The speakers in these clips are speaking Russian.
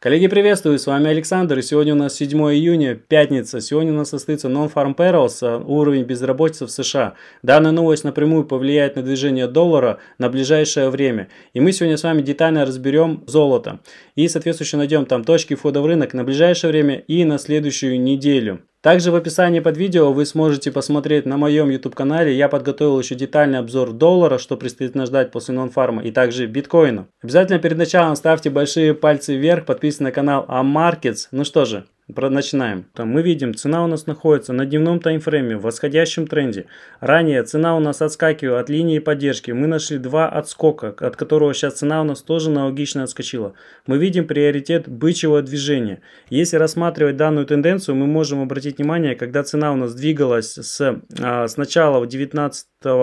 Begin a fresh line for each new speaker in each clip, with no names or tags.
Коллеги, приветствую, с вами Александр, и сегодня у нас 7 июня, пятница. Сегодня у нас состоится Non-Farm Payrolls, а, уровень безработицы в США. Данная новость напрямую повлияет на движение доллара на ближайшее время. И мы сегодня с вами детально разберем золото. И, соответствующе, найдем там точки входа в рынок на ближайшее время и на следующую неделю. Также в описании под видео вы сможете посмотреть на моем YouTube канале. Я подготовил еще детальный обзор доллара, что предстоит наждать ждать после нонфарма и также биткоина. Обязательно перед началом ставьте большие пальцы вверх, подписывайтесь на канал Амаркетс. Ну что же, Начинаем. Мы видим, цена у нас находится на дневном таймфрейме в восходящем тренде. Ранее цена у нас отскакивала от линии поддержки. Мы нашли два отскока, от которого сейчас цена у нас тоже аналогично отскочила. Мы видим приоритет бычьего движения. Если рассматривать данную тенденцию, мы можем обратить внимание, когда цена у нас двигалась с, а, с начала 19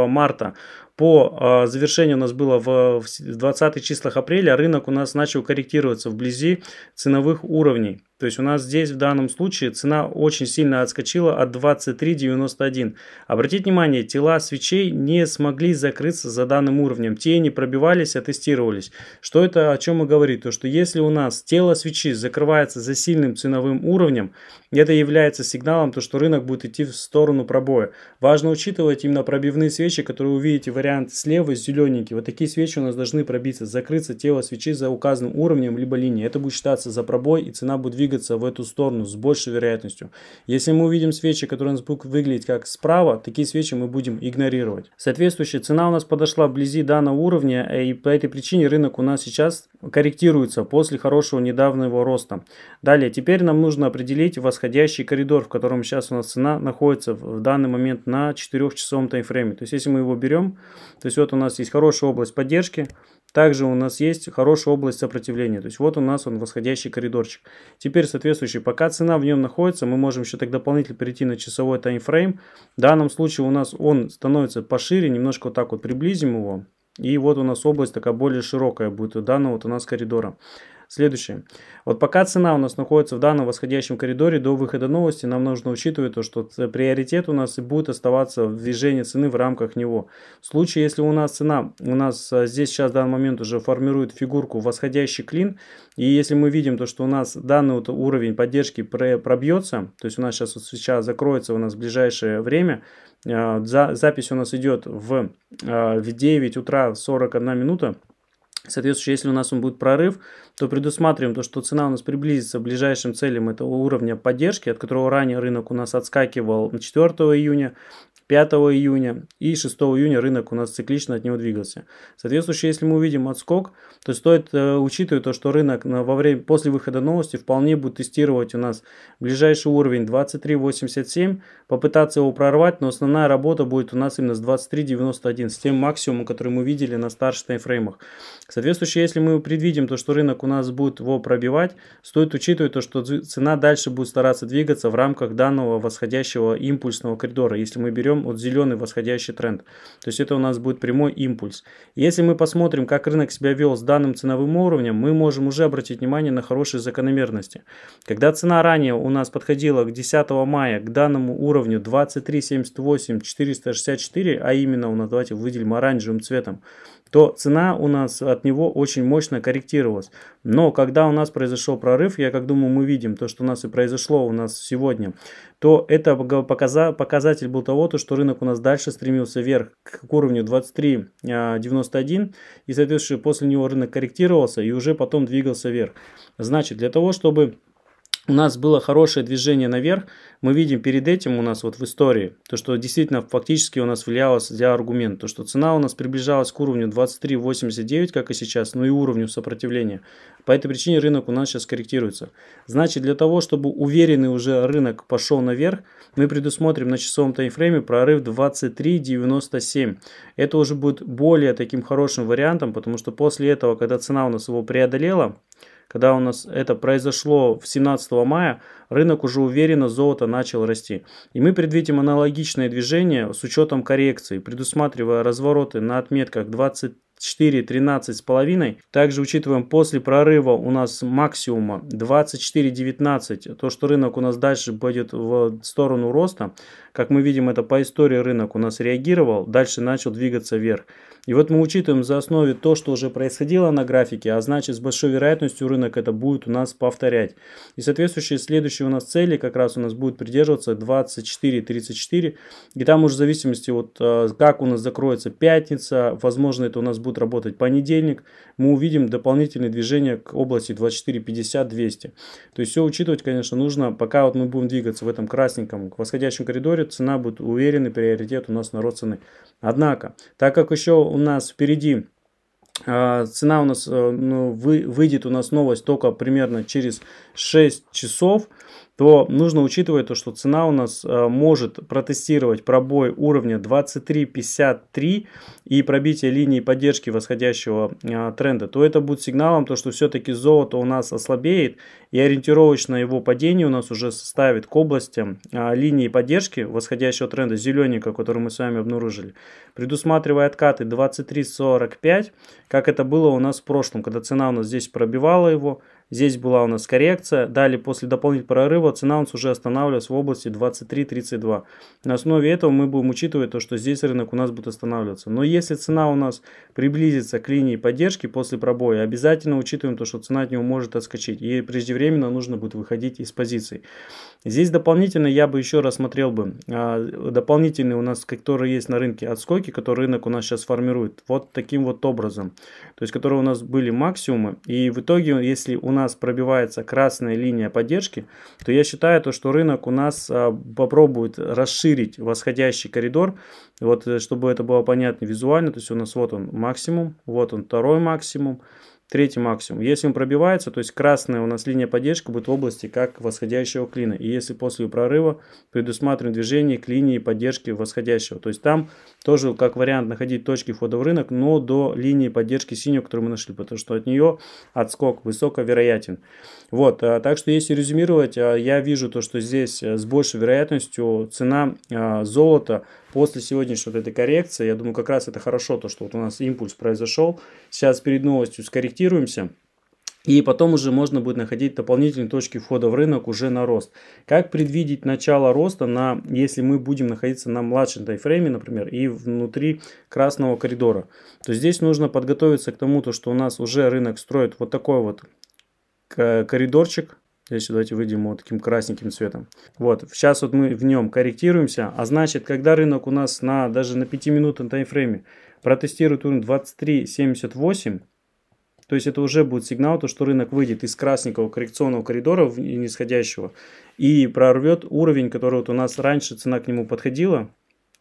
марта по э, завершению у нас было в, в 20 числах апреля, рынок у нас начал корректироваться вблизи ценовых уровней. То есть у нас здесь в данном случае цена очень сильно отскочила от 23.91. Обратите внимание, тела свечей не смогли закрыться за данным уровнем. тени пробивались, а тестировались. Что это о чем и говорит? То, что если у нас тело свечи закрывается за сильным ценовым уровнем, это является сигналом, то, что рынок будет идти в сторону пробоя. Важно учитывать именно пробивные свечи, которые увидите в вариант слева зелененький. Вот такие свечи у нас должны пробиться, закрыться тело свечи за указанным уровнем либо линией. Это будет считаться за пробой и цена будет двигаться в эту сторону с большей вероятностью. Если мы увидим свечи, которые у нас будут выглядеть как справа, такие свечи мы будем игнорировать. Соответствующая цена у нас подошла вблизи данного уровня э, и по этой причине рынок у нас сейчас корректируется после хорошего недавнего роста. Далее, теперь нам нужно определить восходящий коридор, в котором сейчас у нас цена находится в данный момент на 4-часовом таймфрейме. То есть, если мы его берем, то есть вот у нас есть хорошая область поддержки, также у нас есть хорошая область сопротивления. То есть вот у нас он восходящий коридорчик. Теперь соответствующий, пока цена в нем находится, мы можем еще так дополнительно перейти на часовой таймфрейм. В данном случае у нас он становится пошире, немножко вот так вот приблизим его. И вот у нас область такая более широкая будет у данного вот у нас коридора. Следующее. Вот пока цена у нас находится в данном восходящем коридоре до выхода новости, нам нужно учитывать то, что приоритет у нас и будет оставаться в движении цены в рамках него. В случае, если у нас цена, у нас а, здесь сейчас в данный момент уже формирует фигурку восходящий клин, и если мы видим то, что у нас данный вот уровень поддержки пробьется, то есть у нас сейчас, сейчас закроется у нас в ближайшее время, а, запись у нас идет в, а, в 9 утра 41 минута, Соответственно, если у нас он будет прорыв, то предусматриваем то, что цена у нас приблизится к ближайшим целям этого уровня поддержки, от которого ранее рынок у нас отскакивал 4 июня, 5 июня и 6 июня рынок у нас циклично от него двигался. Соответственно, если мы увидим отскок, то стоит э, учитывать то, что рынок на, во время, после выхода новости вполне будет тестировать у нас ближайший уровень 23.87, попытаться его прорвать, но основная работа будет у нас именно с 23.91, с тем максимумом, который мы видели на старших таймфреймах. Соответственно, если мы предвидим то, что рынок у нас будет его пробивать, стоит учитывать то, что цена дальше будет стараться двигаться в рамках данного восходящего импульсного коридора. Если мы берем берем вот зеленый восходящий тренд. То есть это у нас будет прямой импульс. Если мы посмотрим, как рынок себя вел с данным ценовым уровнем, мы можем уже обратить внимание на хорошие закономерности. Когда цена ранее у нас подходила к 10 мая к данному уровню 23.78 464, а именно у нас, давайте выделим оранжевым цветом, то цена у нас от него очень мощно корректировалась. Но когда у нас произошел прорыв, я как думаю, мы видим то, что у нас и произошло у нас сегодня, то это показатель был того, то, что рынок у нас дальше стремился вверх к уровню 23.91 а, и, соответственно, после него рынок корректировался и уже потом двигался вверх. Значит, для того, чтобы у нас было хорошее движение наверх, мы видим перед этим у нас вот в истории, то что действительно фактически у нас влиялось для аргумент, то что цена у нас приближалась к уровню 23.89, как и сейчас, ну и уровню сопротивления. По этой причине рынок у нас сейчас корректируется. Значит, для того, чтобы уверенный уже рынок пошел наверх, мы предусмотрим на часовом таймфрейме прорыв 23.97. Это уже будет более таким хорошим вариантом, потому что после этого, когда цена у нас его преодолела, когда у нас это произошло в 17 мая, рынок уже уверенно золото начал расти. И мы предвидим аналогичное движение с учетом коррекции, предусматривая развороты на отметках 20 4, 13,5. Также учитываем после прорыва у нас максимума 24,19. То, что рынок у нас дальше будет в сторону роста. Как мы видим, это по истории рынок у нас реагировал. Дальше начал двигаться вверх. И вот мы учитываем за основе то, что уже происходило на графике, а значит с большой вероятностью рынок это будет у нас повторять. И соответствующие следующие у нас цели как раз у нас будет придерживаться 24-34. И там уже в зависимости от э, как у нас закроется пятница, возможно это у нас будет работать понедельник, мы увидим дополнительные движения к области 24.50-200. То есть все учитывать, конечно, нужно. Пока вот мы будем двигаться в этом красненьком восходящем коридоре, цена будет уверенный приоритет у нас на рост цены. Однако, так как еще у нас впереди а, цена у нас э, ну, вы, выйдет у нас новость только примерно через 6 часов то нужно учитывать то, что цена у нас э, может протестировать пробой уровня 23.53 и пробитие линии поддержки восходящего э, тренда, то это будет сигналом, то, что все-таки золото у нас ослабеет и ориентировочно его падение у нас уже составит к области э, линии поддержки восходящего тренда зелененького, который мы с вами обнаружили, предусматривая откаты 23.45, как это было у нас в прошлом, когда цена у нас здесь пробивала его, Здесь была у нас коррекция. Далее, после дополнительного прорыва, цена у нас уже останавливалась в области 23.32. На основе этого мы будем учитывать то, что здесь рынок у нас будет останавливаться. Но если цена у нас приблизится к линии поддержки после пробоя, обязательно учитываем то, что цена от него может отскочить. И преждевременно нужно будет выходить из позиций. Здесь дополнительно я бы еще рассмотрел бы а, дополнительные у нас, которые есть на рынке отскоки, которые рынок у нас сейчас формирует. Вот таким вот образом. То есть, которые у нас были максимумы. И в итоге, если у нас пробивается красная линия поддержки, то я считаю, то, что рынок у нас а, попробует расширить восходящий коридор, вот э, чтобы это было понятно визуально, то есть у нас вот он максимум, вот он второй максимум, Третий максимум. Если он пробивается, то есть красная у нас линия поддержки будет в области как восходящего клина. И если после прорыва предусмотрено движение к линии поддержки восходящего. То есть там тоже как вариант находить точки входа в рынок, но до линии поддержки синюю, которую мы нашли, потому что от нее отскок высоковероятен. Вот, э, так что если резюмировать, э, я вижу то, что здесь э, с большей вероятностью цена золота после сегодняшней вот этой коррекции, я думаю, как раз это хорошо, то, что вот у нас импульс произошел. Сейчас перед новостью скорректировали скорректируемся. И потом уже можно будет находить дополнительные точки входа в рынок уже на рост. Как предвидеть начало роста, на, если мы будем находиться на младшем тайфрейме, например, и внутри красного коридора? То здесь нужно подготовиться к тому, то, что у нас уже рынок строит вот такой вот коридорчик. Здесь давайте выйдем вот таким красненьким цветом. Вот, сейчас вот мы в нем корректируемся. А значит, когда рынок у нас на, даже на 5-минутном таймфрейме протестирует уровень 23.78, то есть это уже будет сигнал, то, что рынок выйдет из красненького коррекционного коридора нисходящего и прорвет уровень, который вот у нас раньше цена к нему подходила,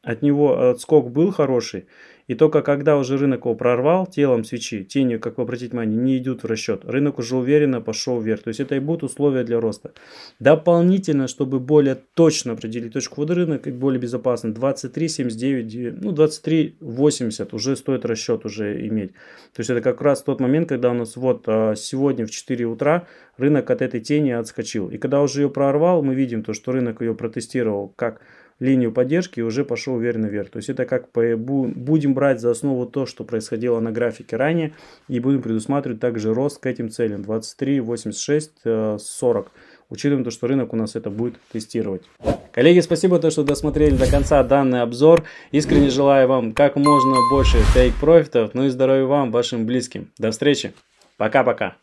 от него э, отскок был хороший, и только когда уже рынок его прорвал телом свечи, тенью, как вы обратите внимание, не идут в расчет. Рынок уже уверенно пошел вверх. То есть это и будут условия для роста. Дополнительно, чтобы более точно определить точку входа рынок и более безопасно, 23,79, ну 23,80 уже стоит расчет уже иметь. То есть это как раз тот момент, когда у нас вот а, сегодня в 4 утра рынок от этой тени отскочил. И когда уже ее прорвал, мы видим то, что рынок ее протестировал как линию поддержки и уже пошел уверенно вверх. То есть это как по, будем брать за основу то, что происходило на графике ранее и будем предусматривать также рост к этим целям 23, 86, 40 учитывая то, что рынок у нас это будет тестировать. Коллеги, спасибо, то, что досмотрели до конца данный обзор. Искренне желаю вам как можно больше тейк-профитов, ну и здоровья вам, вашим близким. До встречи. Пока-пока.